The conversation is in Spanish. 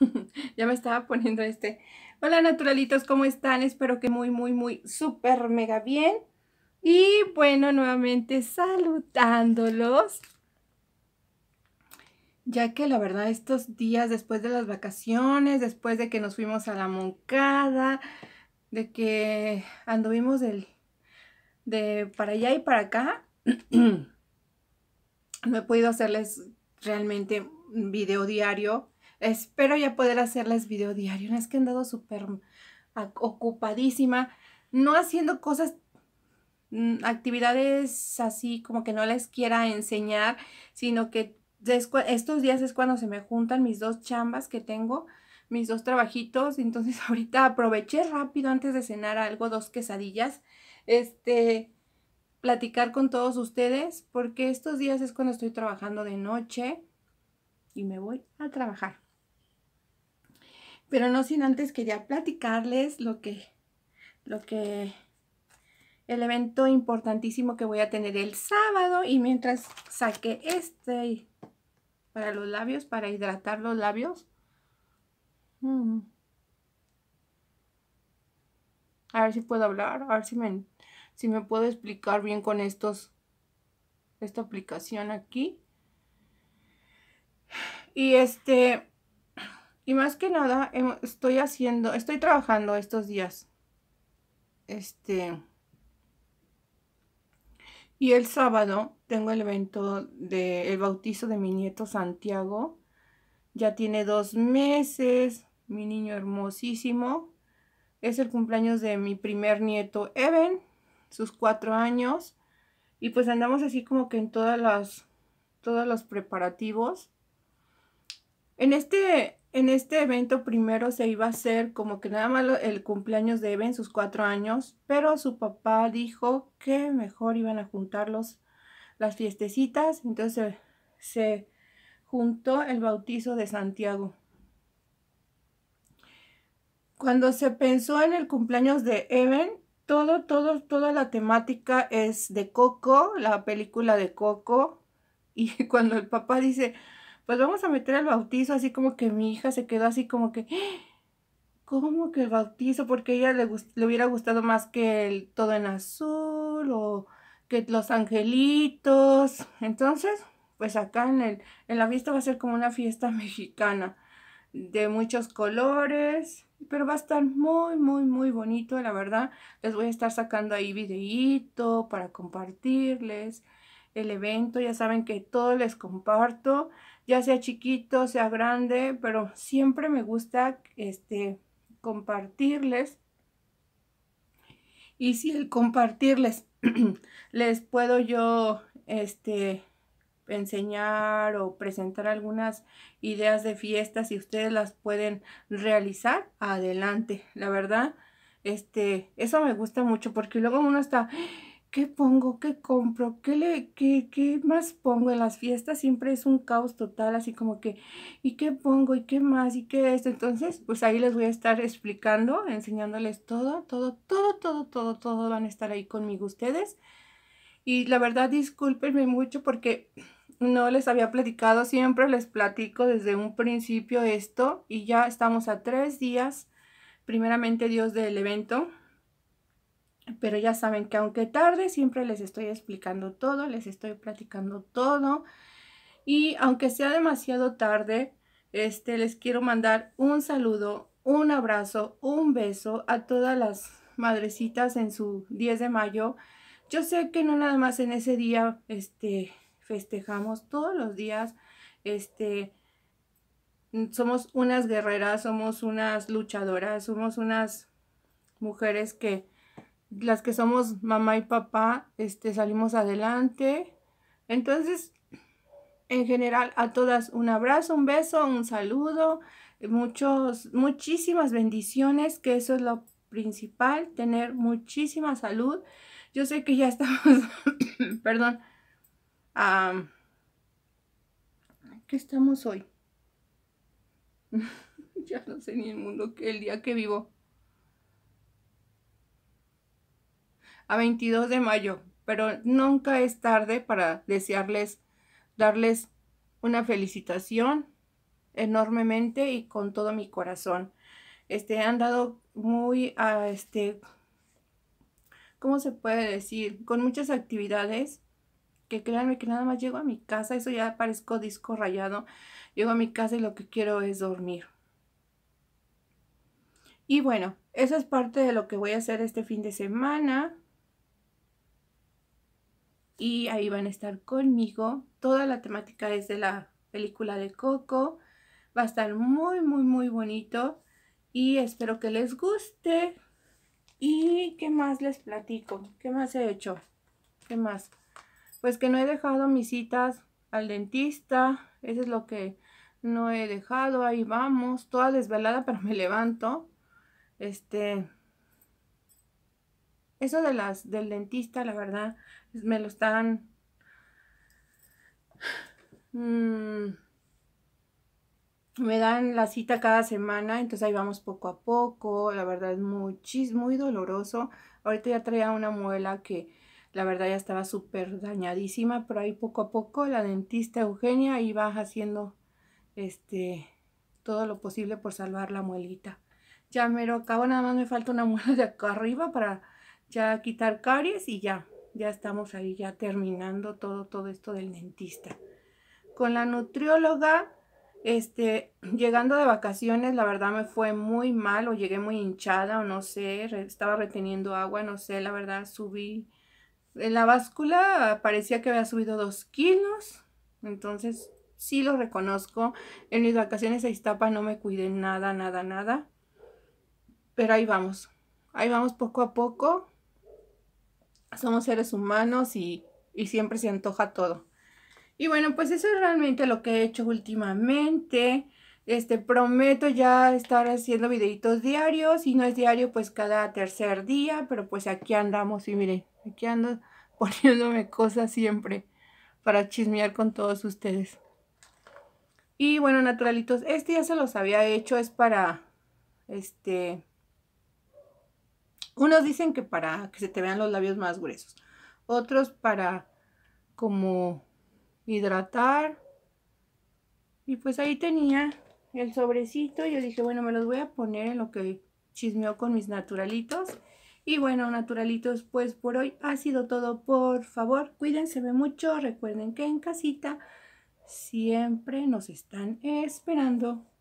ya me estaba poniendo este. Hola naturalitos, ¿cómo están? Espero que muy, muy, muy, súper mega bien. Y bueno, nuevamente saludándolos. Ya que la verdad estos días después de las vacaciones, después de que nos fuimos a la Moncada, de que anduvimos del, de para allá y para acá, no he podido hacerles realmente un video diario Espero ya poder hacerles video diario. No es que han andado súper mm, ocupadísima, no haciendo cosas, mm, actividades así como que no les quiera enseñar, sino que estos días es cuando se me juntan mis dos chambas que tengo, mis dos trabajitos. Entonces ahorita aproveché rápido antes de cenar algo, dos quesadillas. Este, platicar con todos ustedes, porque estos días es cuando estoy trabajando de noche y me voy a trabajar. Pero no sin antes quería platicarles lo que, lo que, el evento importantísimo que voy a tener el sábado. Y mientras saqué este para los labios, para hidratar los labios. Mm. A ver si puedo hablar, a ver si me, si me puedo explicar bien con estos, esta aplicación aquí. Y este, y más que nada, em, estoy haciendo, estoy trabajando estos días. Este. Y el sábado tengo el evento del bautizo de mi nieto Santiago. Ya tiene dos meses, mi niño hermosísimo. Es el cumpleaños de mi primer nieto, Evan. sus cuatro años. Y pues andamos así como que en todas las, todos los preparativos. En este en este evento primero se iba a hacer como que nada más el cumpleaños de Evan sus cuatro años, pero su papá dijo que mejor iban a juntarlos las fiestecitas, entonces se juntó el bautizo de Santiago. Cuando se pensó en el cumpleaños de Evan, todo, todo, toda la temática es de Coco, la película de Coco. Y cuando el papá dice, pues vamos a meter el bautizo, así como que mi hija se quedó así como que, ¡Ah! ¿cómo que el bautizo? Porque a ella le, hubiera gustado más que el todo en azul o que los angelitos. Entonces, pues acá en, el, en la fiesta va a ser como una fiesta mexicana de muchos colores, pero va a estar muy, muy, muy bonito, la verdad. Les voy a estar sacando ahí videíto para compartirles el evento, ya saben que todo les comparto, ya sea chiquito, sea grande, pero siempre me gusta este, compartirles. Y si el compartirles les puedo yo este, enseñar o presentar algunas ideas de fiestas y ustedes las pueden realizar, adelante. La verdad, este, eso me gusta mucho porque luego uno está, ¿qué pongo? ¿Qué compro? ¿Qué, le, qué, más pongo en las fiestas? Siempre es un caos total, así como que, ¿y qué pongo? ¿Y qué más? ¿Y qué esto? Entonces, pues ahí les voy a estar explicando, enseñándoles todo, todo, todo, todo, todo, todo van a estar ahí conmigo ustedes. Y la verdad, discúlpenme mucho porque no les había platicado, siempre les platico desde un principio esto y ya estamos a tres días, primeramente Dios del evento. Pero ya saben que aunque tarde, siempre les estoy explicando todo, les estoy platicando todo. Y aunque sea demasiado tarde, este, les quiero mandar un saludo, un abrazo, un beso a todas las madrecitas en su 10 de mayo. Yo sé que no nada más en ese día este, festejamos, todos los días este, somos unas guerreras, somos unas luchadoras, somos unas mujeres que las que somos mamá y papá, este, salimos adelante. Entonces, en general, a todas un abrazo, un beso, un saludo, muchos, muchísimas bendiciones, que eso es lo principal, tener muchísima salud. Yo sé que ya estamos, perdón, aquí ¿qué estamos hoy? ya no sé ni el mundo que el día que vivo. a 22 de mayo, pero nunca es tarde para desearles, darles una felicitación enormemente y con todo mi corazón. Este, han dado muy, a este, ¿cómo se puede decir? Con muchas actividades que créanme que nada más llego a mi casa, eso ya parezco disco rayado, llego a mi casa y lo que quiero es dormir. Y bueno, eso es parte de lo que voy a hacer este fin de semana y ahí van a estar conmigo. Toda la temática es de la película de Coco. Va a estar muy, muy, muy bonito y espero que les guste. ¿Y qué más les platico? ¿Qué más he hecho? ¿Qué más? Pues que no he dejado mis citas al dentista. Eso es lo que no he dejado. Ahí vamos. Toda desvelada, pero me levanto. Este, eso de las, del dentista, la verdad, me lo están... Mm, me dan la cita cada semana, entonces ahí vamos poco a poco. La verdad es muy, muy doloroso. Ahorita ya traía una muela que la verdad ya estaba súper dañadísima, pero ahí poco a poco la dentista Eugenia iba haciendo este todo lo posible por salvar la muelita. Ya mero acabo, nada más me falta una muela de acá arriba para ya quitar caries y ya, ya estamos ahí ya terminando todo, todo esto del dentista. Con la nutrióloga, este, llegando de vacaciones, la verdad me fue muy mal o llegué muy hinchada o no sé, estaba reteniendo agua, no sé, la verdad subí. En la báscula parecía que había subido dos kilos, entonces sí lo reconozco. En mis vacaciones a Iztapa no me cuidé nada, nada, nada. Pero ahí vamos, ahí vamos poco a poco somos seres humanos y, siempre se antoja todo. Y bueno, pues eso es realmente lo que he hecho últimamente. Este, prometo ya estar haciendo videitos diarios. Si no es diario, pues cada tercer día. Pero pues aquí andamos y miren, aquí ando poniéndome cosas siempre para chismear con todos ustedes. Y bueno, naturalitos, este ya se los había hecho. Es para, este, unos dicen que para que se te vean los labios más gruesos, otros para como hidratar. Y pues ahí tenía el sobrecito. Yo dije, bueno, me los voy a poner en lo que chismeó con mis naturalitos. Y bueno, naturalitos, pues por hoy ha sido todo. Por favor, cuídense mucho. Recuerden que en casita siempre nos están esperando.